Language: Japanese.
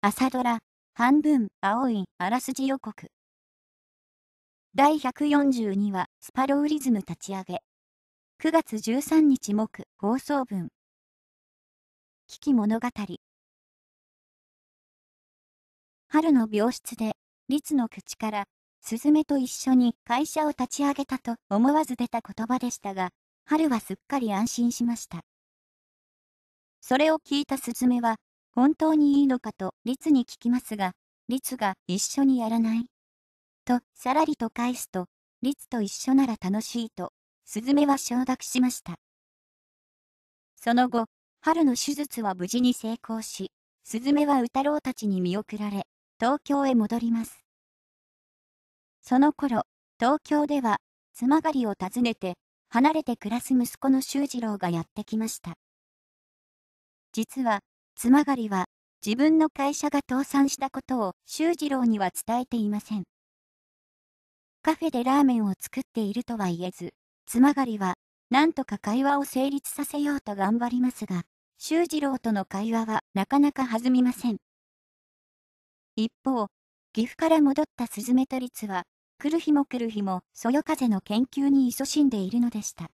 朝ドラ、半分、青い、あらすじ予告。第142話、スパロウリズム立ち上げ。9月13日木、放送分。危機物語。春の病室で、律の口から、スズメと一緒に会社を立ち上げたと思わず出た言葉でしたが、春はすっかり安心しました。それを聞いたスズメは、本当にいいのかと律に聞きますが、律が一緒にやらない。と、さらりと返すと、律と一緒なら楽しいと、スズメは承諾しました。その後、春の手術は無事に成功し、スズメは宇太郎たちに見送られ、東京へ戻ります。その頃、東京では、妻狩りを訪ねて、離れて暮らす息子の修二郎がやってきました。実は、つまがりは、自分の会社が倒産したことを修二郎には伝えていません。カフェでラーメンを作っているとは言えず、つまがりは、なんとか会話を成立させようと頑張りますが、修二郎との会話はなかなか弾みません。一方、岐阜から戻ったスズメと律は、来る日も来る日もそよ風の研究に勤しんでいるのでした。